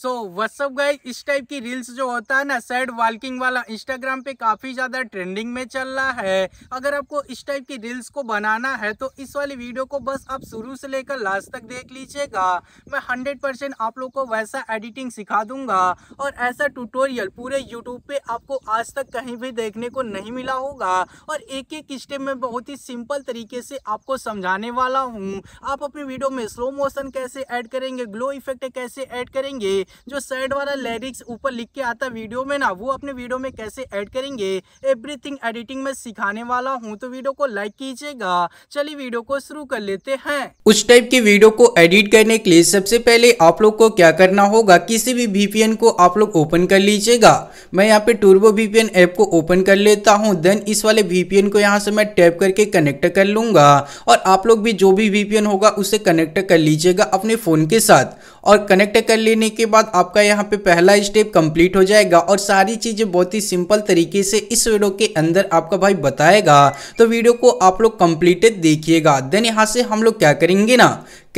सो what's up guys इस type की reels जो होता है ना सैड वॉकिंग वाला इंस्टाग्राम पे काफ़ी ज़्यादा ट्रेंडिंग में चल रहा है अगर आपको इस टाइप की रील्स को बनाना है तो इस वाली वीडियो को बस आप शुरू से लेकर लास्ट तक देख लीजिएगा मैं हंड्रेड परसेंट आप लोग को वैसा एडिटिंग सिखा दूंगा और ऐसा ट्यूटोरियल पूरे यूट्यूब पे आपको आज तक कहीं भी देखने को नहीं मिला होगा और एक एक स्टेप में बहुत ही सिंपल तरीके से आपको समझाने वाला हूँ आप अपनी वीडियो में स्लो मोशन कैसे ऐड करेंगे ग्लो इफेक्ट कैसे ऐड करेंगे जो साइड वाला लिरिक्स ऊपर लिख के आता वीडियो में ना वो अपने वीडियो में कैसे ऐड करेंगे एवरीथिंग एडिटिंग में सिखाने वाला हूँ तो वीडियो को लाइक कीजिएगा चलिए वीडियो को शुरू कर लेते हैं उस टाइप के वीडियो को एडिट करने के लिए सबसे पहले आप लोग को क्या करना होगा किसी भी वीपीएन को आप लोग ओपन कर लीजिएगा मैं यहाँ पे टूर्बो वीपीएन ऐप को ओपन कर लेता हूँ देन इस वाले वीपीएन को यहाँ से मैं टैप करके कनेक्ट कर लूंगा और आप लोग भी जो भी वीपीएन होगा उसे कनेक्ट कर लीजिएगा अपने फोन के साथ और कनेक्ट कर लेने के बाद आपका यहाँ पे पहला स्टेप कंप्लीट हो जाएगा और सारी चीज़ें बहुत ही सिंपल तरीके से इस वीडियो के अंदर आपका भाई बताएगा तो वीडियो को आप लोग कंप्लीटेड देखिएगा देन यहाँ से हम लोग क्या करेंगे ना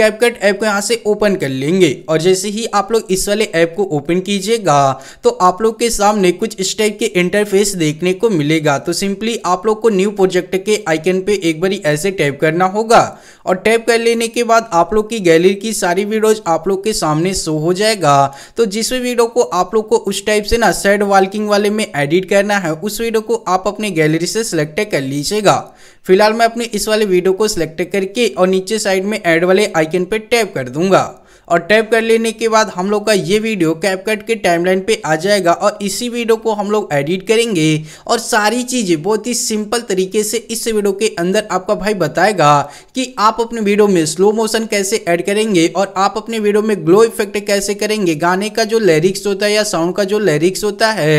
कैपकट ऐप को यहाँ से ओपन कर लेंगे और जैसे ही आप लोग इस वाले ऐप को ओपन कीजिएगा तो आप लोग के सामने कुछ इस टाइप के इंटरफेस देखने को मिलेगा तो सिंपली आप लोग को न्यू प्रोजेक्ट के आइकन पे एक बारी ऐसे टैप करना होगा और टैप कर लेने के बाद आप लोग की गैलरी की सारी वीडियोज आप लोग के सामने शो हो जाएगा तो जिस वीडियो को आप लोग को उस टाइप से ना सेड वाल्किंग वाले में एडिट करना है उस वीडियो को आप अपने गैलरी से सिलेक्ट कर लीजिएगा फिलहाल मैं अपने इस वाले वीडियो को सिलेक्ट करके और नीचे साइड में एड वाले आइकन पर टैप कर दूंगा और टैप कर लेने के बाद हम लोग का ये वीडियो कैपकट के टाइमलाइन पे आ जाएगा और इसी वीडियो को हम लोग एडिट करेंगे और सारी चीज़ें बहुत ही सिंपल तरीके से इस वीडियो के अंदर आपका भाई बताएगा कि आप अपने वीडियो में स्लो मोशन कैसे ऐड करेंगे और आप अपने वीडियो में ग्लो इफेक्ट कैसे करेंगे गाने का जो लिरिक्स होता है या साउंड का जो लिरिक्स होता है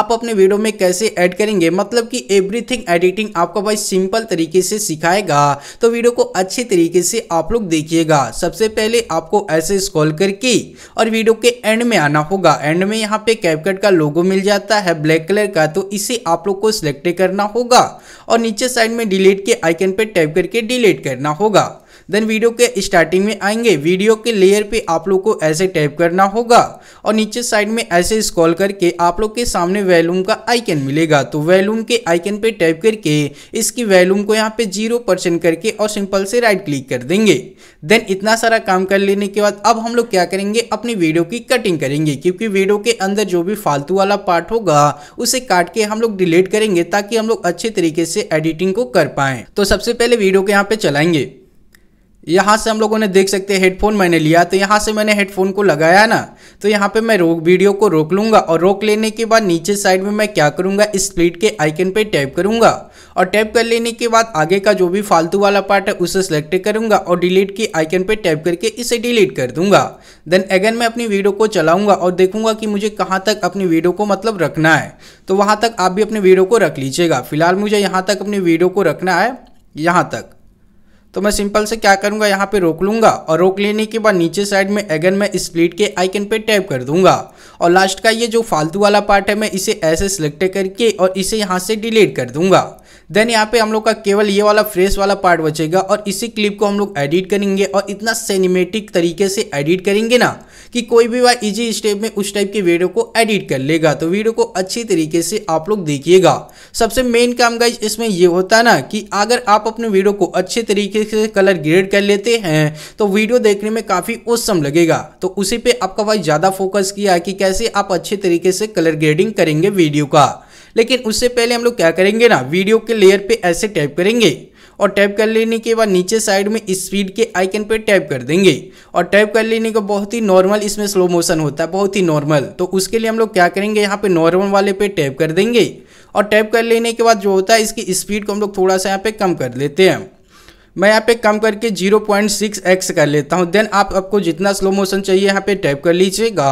आप अपने वीडियो में कैसे ऐड करेंगे मतलब कि एवरीथिंग एडिटिंग आपका भाई सिंपल तरीके से सिखाएगा तो वीडियो को अच्छे तरीके से आप लोग देखिएगा सबसे पहले आपको ऐसे से स्क्रॉल करके और वीडियो के एंड में आना होगा एंड में यहाँ पे कैपकट का लोगो मिल जाता है ब्लैक कलर का तो इसे आप लोग को सिलेक्ट करना होगा और नीचे साइड में डिलीट के आइकन पर टैप करके डिलीट करना होगा देन वीडियो के स्टार्टिंग में आएंगे वीडियो के लेयर पे आप लोग को ऐसे टैप करना होगा और नीचे साइड में ऐसे स्क्रॉल करके आप लोग के सामने वैल्यूम का आइकन मिलेगा तो वैल्यूम के आइकन पे टैप करके इसकी वैल्यूम को यहाँ पे जीरो परसेंट करके और सिंपल से राइट क्लिक कर देंगे देन इतना सारा काम कर लेने के बाद अब हम लोग क्या करेंगे अपनी वीडियो की कटिंग करेंगे क्योंकि वीडियो के अंदर जो भी फालतू वाला पार्ट होगा उसे काट के हम लोग डिलीट करेंगे ताकि हम लोग अच्छे तरीके से एडिटिंग को कर पाए तो सबसे पहले वीडियो को यहाँ पे चलाएंगे यहाँ से हम लोगों ने देख सकते हैं हेडफोन मैंने लिया तो यहाँ से मैंने हेडफोन को लगाया ना तो यहाँ पे मैं रोक वीडियो को रोक लूँगा और रोक लेने के बाद नीचे साइड में मैं क्या करूँगा इस स्प्लिट के आइकन पे टैप करूँगा और टैप कर लेने के बाद आगे का जो भी फालतू वाला पार्ट है उसे सेलेक्ट करूँगा और डिलीट के आइकन पर टैप करके इसे डिलीट कर दूँगा देन अगेन मैं अपनी वीडियो को चलाऊँगा और देखूँगा कि मुझे कहाँ तक अपनी वीडियो को मतलब रखना है तो वहाँ तक आप भी अपनी वीडियो को रख लीजिएगा फिलहाल मुझे यहाँ तक अपनी वीडियो को रखना है यहाँ तक तो मैं सिंपल से क्या करूँगा यहाँ पे रोक लूँगा और रोक लेने के बाद नीचे साइड में अगेन मैं स्प्लिट के आइकन पे टैप कर दूंगा और लास्ट का ये जो फालतू वाला पार्ट है मैं इसे ऐसे सिलेक्ट करके और इसे यहाँ से डिलीट कर दूंगा देन यहाँ पे हम लोग का केवल ये वाला फ्रेश वाला पार्ट बचेगा और इसी क्लिप को हम लोग एडिट करेंगे और इतना सिनेमेटिक तरीके से एडिट करेंगे ना कि कोई भी वह इजी स्टेप में उस टाइप की वीडियो को एडिट कर लेगा तो वीडियो को अच्छी तरीके से आप लोग देखिएगा सबसे मेन काम का इसमें यह होता है ना कि अगर आप अपने वीडियो को अच्छे तरीके से कलर ग्रेड कर लेते हैं तो वीडियो देखने में काफ़ी उत्सम लगेगा तो उसी पर आपका भाई ज़्यादा फोकस किया कि कैसे आप अच्छे तरीके से कलर ग्रेडिंग करेंगे वीडियो का लेकिन उससे पहले हम लोग क्या करेंगे ना वीडियो के लेयर पे ऐसे टैप करेंगे और टैप कर लेने के बाद नीचे साइड में स्पीड के आइकन पर टैप कर देंगे और टैप कर लेने का बहुत ही नॉर्मल इसमें स्लो मोशन होता है बहुत ही नॉर्मल तो उसके लिए हम लोग क्या करेंगे यहाँ पे नॉर्मल वाले पे टैप कर देंगे और टैप कर लेने के बाद जो होता है इसकी स्पीड को हम लोग थोड़ा सा यहाँ पे कम कर लेते हैं मैं यहाँ पे कम करके 0.6x कर लेता हूँ देन आप आपको जितना स्लो मोशन चाहिए यहाँ पे टाइप कर लीजिएगा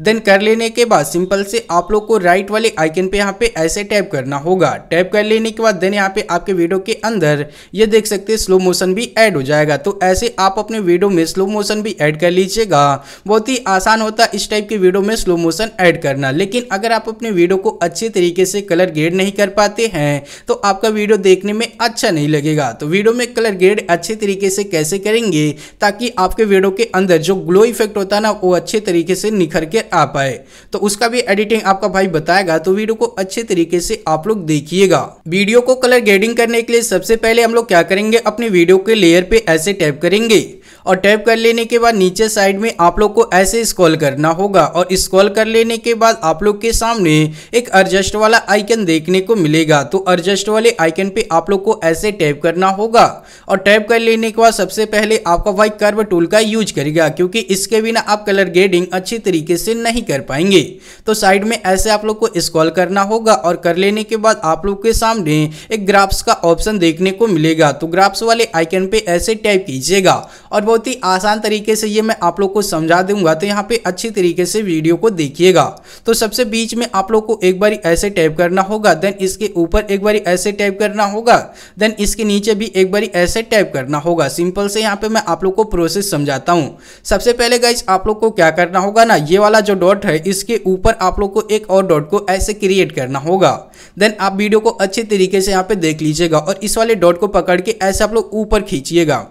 देन कर लेने के बाद सिंपल से आप लोग को राइट वाले आइकन पे यहाँ पे ऐसे टाइप करना होगा टाइप कर लेने के बाद देन यहाँ पे आपके वीडियो के अंदर ये देख सकते हैं स्लो मोशन भी ऐड हो जाएगा तो ऐसे आप अपने वीडियो में स्लो मोशन भी ऐड कर लीजिएगा बहुत ही आसान होता है इस टाइप के वीडियो में स्लो मोशन ऐड करना लेकिन अगर आप अपने वीडियो को अच्छे तरीके से कलर ग्रेड नहीं कर पाते हैं तो आपका वीडियो देखने में अच्छा नहीं लगेगा तो वीडियो में कलर ग्रेड अच्छे तरीके से कैसे करेंगे ताकि आपके वीडियो के अंदर जो ग्लो इफेक्ट होता है ना वो अच्छे तरीके से निखर के आ पाए तो उसका भी एडिटिंग आपका भाई बताएगा तो वीडियो को अच्छे तरीके से आप लोग देखिएगा वीडियो को कलर ग्रेडिंग करने के लिए सबसे पहले हम लोग क्या करेंगे अपने वीडियो के लेयर पे ऐसे टैप करेंगे और टैप कर लेने के बाद नीचे साइड में आप लोग को ऐसे स्क्रॉल करना होगा और स्क्रॉल कर लेने के बाद आप लोग के सामने एक एडजस्ट वाला आइकन देखने को मिलेगा तो एडजस्ट वाले आइकन पे आप लोग को ऐसे टैप करना होगा और टैप कर लेने के बाद सबसे पहले आपका वाइट कर्व टूल का यूज करेगा क्योंकि इसके बिना आप कलर ग्रेडिंग अच्छी तरीके से नहीं कर पाएंगे तो साइड में ऐसे आप लोग को स्क्रॉल करना होगा और कर लेने के बाद आप लोग के सामने एक ग्राफ्स का ऑप्शन देखने को मिलेगा तो ग्राफ्स वाले आइकन पे ऐसे टाइप कीजिएगा और वो बहुत ही आसान तरीके से ये मैं आप लोग को समझा दूंगा तो यहाँ पे अच्छी तरीके से वीडियो को देखिएगा तो सबसे बीच में आप लोग को एक बार ऐसे टाइप करना होगा देन इसके ऊपर एक बार ऐसे टाइप करना होगा देन इसके नीचे भी एक बार ऐसे टाइप करना होगा सिंपल से यहाँ पे मैं आप लोग को प्रोसेस समझाता हूँ सबसे पहले गाइज आप लोग को क्या करना होगा ना ये वाला जो डॉट है इसके ऊपर आप लोग को एक और डॉट को ऐसे क्रिएट करना होगा देन आप वीडियो को अच्छे तरीके से यहाँ पे देख लीजिएगा और इस वाले डॉट को पकड़ के ऐसे आप लोग ऊपर खींचिएगा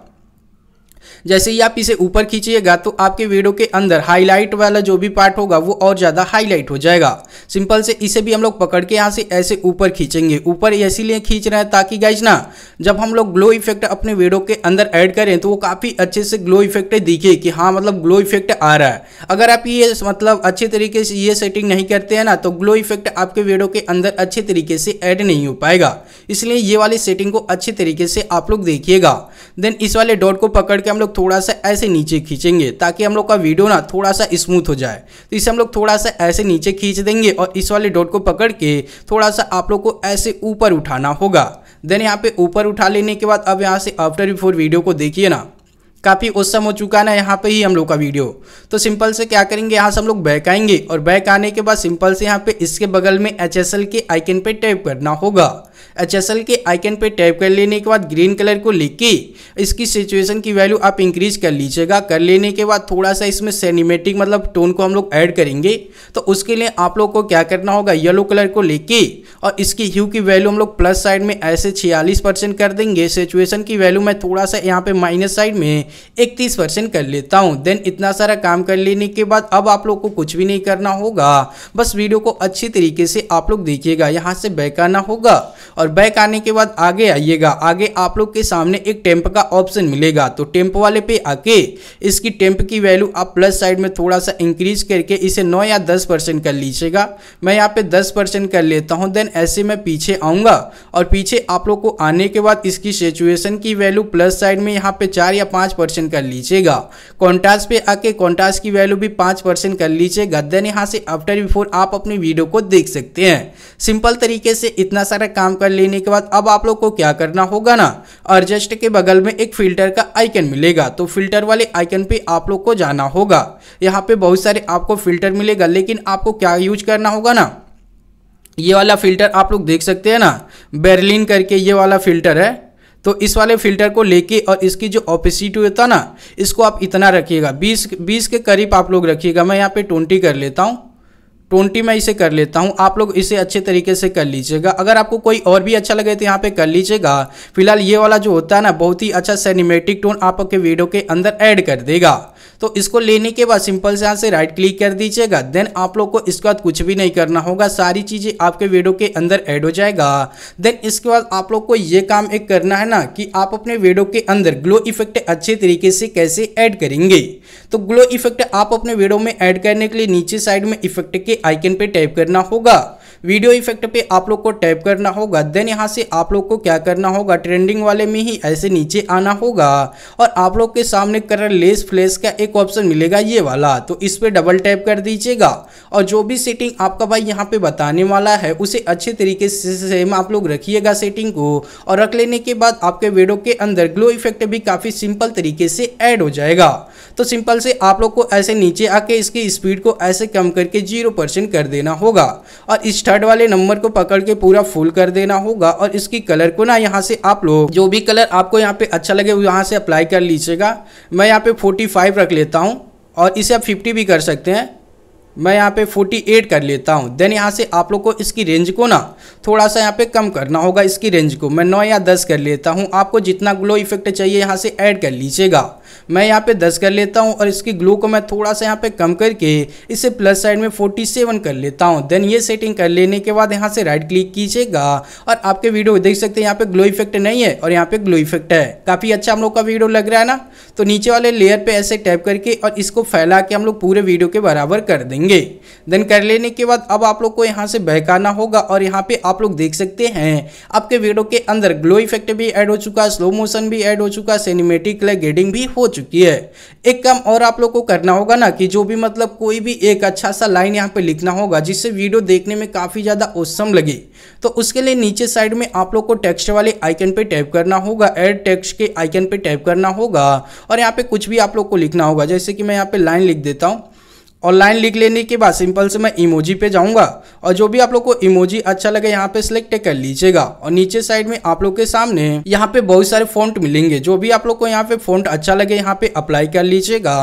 जैसे ही आप इसे ऊपर खींचिएगा तो आपके वीडियो के अंदर हाईलाइट वाला जो भी पार्ट होगा वो और ज़्यादा हाईलाइट हो जाएगा सिंपल से इसे भी हम लोग पकड़ के यहाँ से ऐसे ऊपर खींचेंगे ऊपर इसीलिए खींच रहे हैं ताकि गाइज ना जब हम लोग ग्लो इफेक्ट अपने वीडियो के अंदर ऐड करें तो वो काफ़ी अच्छे से ग्लो इफेक्ट दिखे कि हाँ मतलब ग्लो इफेक्ट आ रहा है अगर आप ये मतलब अच्छे तरीके से ये सेटिंग नहीं करते हैं ना तो ग्लो इफेक्ट आपके वीडियो के अंदर अच्छे तरीके से ऐड नहीं हो पाएगा इसलिए ये वाली सेटिंग को अच्छे तरीके से आप लोग देखिएगा देन इस वाले डॉट को पकड़ के हम लोग थोड़ा सा ऐसे नीचे खींचेंगे ताकि हम लोग का वीडियो ना थोड़ा सा स्मूथ हो जाए तो इसे हम लोग थोड़ा सा ऐसे नीचे खींच देंगे और इस वाले डॉट को पकड़ के थोड़ा सा आप लोग को ऐसे ऊपर उठाना होगा देन यहाँ पे ऊपर उठा लेने के बाद अब यहाँ से आफ्टर बिफोर वीडियो को देखिए ना काफ़ी औसम हो चुका ना यहाँ पे ही हम लोग का वीडियो तो सिंपल से क्या करेंगे यहाँ से हम लोग बैक आएंगे और बैक आने के बाद सिंपल से यहाँ पे इसके बगल में एच के आइकन पे टैप करना होगा एच के आइकन पे टैप कर लेने के बाद ग्रीन कलर को लेके इसकी सिचुएशन की वैल्यू आप इंक्रीज कर लीजिएगा कर लेने के बाद थोड़ा सा इसमें सिनेमेटिक मतलब टोन को हम लोग ऐड करेंगे तो उसके लिए आप लोग को क्या करना होगा येलो कलर को लेके और इसकी ह्यू की वैल्यू हम लोग प्लस साइड में ऐसे छियालीस कर देंगे सिचुएशन की वैल्यू मैं थोड़ा सा यहाँ पर माइनस साइड में इकतीस परसेंट कर लेता हूँ देन इतना सारा काम कर लेने के बाद अब आप लोग को कुछ भी नहीं करना होगा बस वीडियो को अच्छी तरीके से आप लोग देखिएगा यहाँ से बैक आना होगा और बैक आने के बाद आगे आइएगा आगे आप लोग के सामने एक टेम्प का ऑप्शन मिलेगा तो टेम्प वाले पे आके इसकी टेम्प की वैल्यू आप प्लस साइड में थोड़ा सा इंक्रीज करके इसे नौ या दस परसेंट कर लीजिएगा मैं यहाँ पे दस परसेंट कर लेता हूँ देन ऐसे में पीछे आऊँगा और पीछे आप लोग को आने के बाद इसकी सिचुएशन की वैल्यू प्लस साइड में यहाँ पे चार या पाँच परसेंट कर लीजिएगा कॉन्टास पे आके कॉन्टास की वैल्यू भी पाँच परसेंट कर लीजिएगा देन यहाँ से आफ्टर बिफोर आप अपनी वीडियो को देख सकते हैं सिंपल तरीके से इतना सारा काम कर लेने के बाद अब आप लोग को क्या करना होगा ना अर्जस्ट के बगल में एक फिल्टर का आइकन मिलेगा तो फिल्टर वाले आइकन पे आप लोग को जाना होगा यहाँ पे बहुत सारे आपको फिल्टर मिलेगा लेकिन आपको क्या यूज करना होगा ना ये वाला फिल्टर आप लोग देख सकते हैं ना बेर्लिन करके ये वाला फिल्टर है तो इस वाले फिल्टर को लेके और इसकी जो ऑपेसिटी होता है ना इसको आप इतना रखिएगा बीस बीस के करीब आप लोग रखिएगा मैं यहाँ पे ट्वेंटी कर लेता हूँ ट्वेंटी मैं इसे कर लेता हूँ आप लोग इसे अच्छे तरीके से कर लीजिएगा अगर आपको कोई और भी अच्छा लगे तो यहाँ पे कर लीजिएगा फिलहाल ये वाला जो होता है ना बहुत ही अच्छा सैनिमेटिक टोन आपके वीडियो के अंदर ऐड कर देगा तो इसको लेने के बाद सिंपल से यहाँ से राइट क्लिक कर दीजिएगा देन आप लोग को इसके बाद कुछ भी नहीं करना होगा सारी चीज़ें आपके वीडियो के अंदर ऐड हो जाएगा देन इसके बाद आप लोग को ये काम एक करना है ना कि आप अपने वीडियो के अंदर ग्लो इफेक्ट अच्छे तरीके से कैसे ऐड करेंगे तो ग्लो इफेक्ट आप अपने वीडियो में ऐड करने के लिए नीचे साइड में इफेक्ट के आइकन पर टाइप करना होगा वीडियो इफेक्ट पे आप लोग को टैप करना होगा देन यहाँ से आप लोग को क्या करना होगा ट्रेंडिंग वाले में ही ऐसे नीचे आना होगा और आप लोग के सामने कलर लेस फ्लेस का एक ऑप्शन मिलेगा ये वाला तो इस पर डबल टैप कर दीजिएगा और जो भी सेटिंग आपका भाई यहाँ पे बताने वाला है उसे अच्छे तरीके से सेम आप लोग रखिएगा सेटिंग को और रख लेने के बाद आपके वीडियो के अंदर ग्लो इफेक्ट भी काफ़ी सिंपल तरीके से ऐड हो जाएगा तो सिंपल से आप लोग को ऐसे नीचे आके इसकी स्पीड को ऐसे कम करके जीरो परसेंट कर देना होगा और इस थर्ड वाले नंबर को पकड़ के पूरा फुल कर देना होगा और इसकी कलर को ना यहाँ से आप लोग जो भी कलर आपको यहाँ पे अच्छा लगे वो यहाँ से अप्लाई कर लीजिएगा मैं यहाँ पे 45 रख लेता हूँ और इसे आप 50 भी कर सकते हैं मैं यहाँ पे 48 कर लेता हूँ देन यहाँ से आप लोग को इसकी रेंज को ना थोड़ा सा यहाँ पे कम करना होगा इसकी रेंज को मैं 9 या 10 कर लेता हूँ आपको जितना ग्लो इफेक्ट चाहिए यहाँ से ऐड कर लीजिएगा मैं यहाँ पे दस कर लेता हूँ और इसकी ग्लो को मैं थोड़ा सा यहाँ पे कम करके इसे प्लस साइड में फोर्टी सेवन कर लेता हूँ देन ये सेटिंग कर लेने के बाद यहाँ से राइट क्लिक कीजिएगा और आपके वीडियो देख सकते हैं यहाँ पे ग्लो इफेक्ट नहीं है और यहाँ पे ग्लो इफेक्ट है काफ़ी अच्छा हम लोग का वीडियो लग रहा है ना तो नीचे वाले लेयर पे ऐसे टैप करके और इसको फैला के हम लोग पूरे वीडियो के बराबर कर देंगे देन कर लेने के बाद अब आप लोग को यहाँ से बहकाना होगा और यहाँ पे आप लोग देख सकते हैं आपके वीडियो के अंदर ग्लो इफेक्ट भी ऐड हो चुका है स्लो मोशन भी ऐड हो चुका है सिनेमेटिक गेडिंग भी हो चुकी है एक काम और आप लोग को करना होगा ना कि जो भी मतलब कोई भी एक अच्छा सा लाइन यहाँ पे लिखना होगा जिससे वीडियो देखने में काफ़ी ज़्यादा औसम लगे तो उसके लिए नीचे साइड में आप लोग को टेक्स्ट वाले आइकन पे टैप करना होगा एड टेक्स्ट के आइकन पे टैप करना होगा और यहाँ पे कुछ भी आप लोग को लिखना होगा जैसे कि मैं यहाँ पे लाइन लिख देता हूँ ऑनलाइन लिख लेने के बाद सिंपल से मैं इमोजी पे जाऊंगा और जो भी आप लोग को इमोजी अच्छा लगे यहाँ पे सिलेक्ट कर लीजिएगा और नीचे साइड में आप लोग के सामने यहाँ पे बहुत सारे फॉन्ट मिलेंगे जो भी आप लोग को यहाँ पे फॉन्ट अच्छा लगे यहाँ पे अप्लाई कर लीजिएगा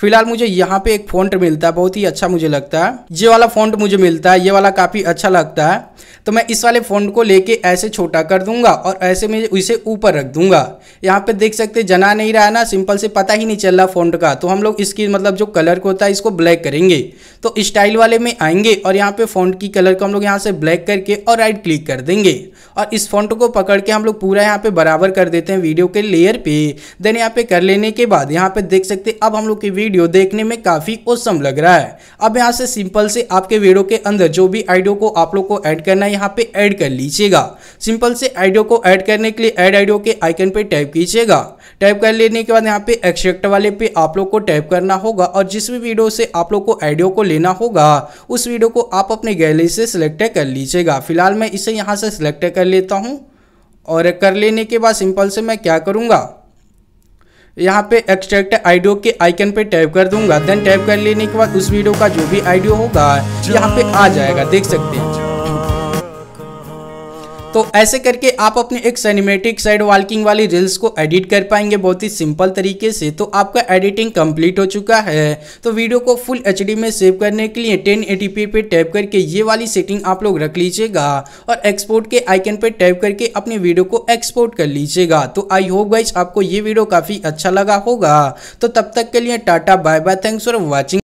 फिलहाल मुझे यहाँ पे एक फॉन्ट मिलता है बहुत ही अच्छा मुझे लगता है ये वाला फॉन्ट मुझे मिलता है ये वाला काफी अच्छा लगता है तो मैं इस वाले फॉन्ट को लेके ऐसे छोटा कर दूंगा और ऐसे में इसे ऊपर रख दूंगा यहाँ पे देख सकते जना नहीं रहा है ना सिंपल से पता ही नहीं चल रहा फॉन्ट का तो हम लोग इसकी मतलब जो कलर होता है इसको ब्लैक ब्लैक करेंगे तो स्टाइल वाले में आएंगे और यहाँ पे फ़ॉन्ट की कलर को हम लोग यहाँ से ब्लैक करके और राइट क्लिक कर देंगे और इस फ़ॉन्ट को पकड़ के हम लोग पूरा यहाँ पे बराबर कर देते हैं वीडियो के लेयर पे देन यहाँ पे कर लेने के बाद यहाँ पे देख सकते अब हम लोग की वीडियो देखने में काफ़ी ओसम लग रहा है अब यहाँ से सिंपल से आपके वीडियो के अंदर जो भी आइडियो को आप लोग को ऐड करना है यहाँ पे ऐड कर लीजिएगा सिंपल से आइडियो को ऐड करने के लिए ऐड आइडियो के आइकन पे टाइप कीजिएगा टाइप कर लेने के बाद यहाँ पे एक्सट्रैक्ट वाले पे आप लोग को टाइप करना होगा और जिस भी वीडियो से आप लोग को आइडियो को लेना होगा उस वीडियो को आप अपने गैलरी से सिलेक्ट कर लीजिएगा फिलहाल मैं इसे यहाँ से सिलेक्ट कर लेता हूँ और कर लेने के बाद सिंपल से मैं क्या करूँगा यहाँ पे एक्सट्रैक्ट आइडियो के आइकन पे टैप कर दूंगा देन टैप कर लेने के बाद उस वीडियो का जो भी आइडियो होगा यहाँ पे आ जाएगा देख सकते हैं तो ऐसे करके आप अपने एक सिनेमेटिक साइड वॉकिंग वाली रील्स को एडिट कर पाएंगे बहुत ही सिंपल तरीके से तो आपका एडिटिंग कंप्लीट हो चुका है तो वीडियो को फुल एच में सेव करने के लिए टेन पे टैप करके ये वाली सेटिंग आप लोग रख लीजिएगा और एक्सपोर्ट के आइकन पर टैप करके अपने वीडियो को एक्सपोर्ट कर लीजिएगा तो आई होप गाइज आपको ये वीडियो काफ़ी अच्छा लगा होगा तो तब तक के लिए tata bye bye thanks for watching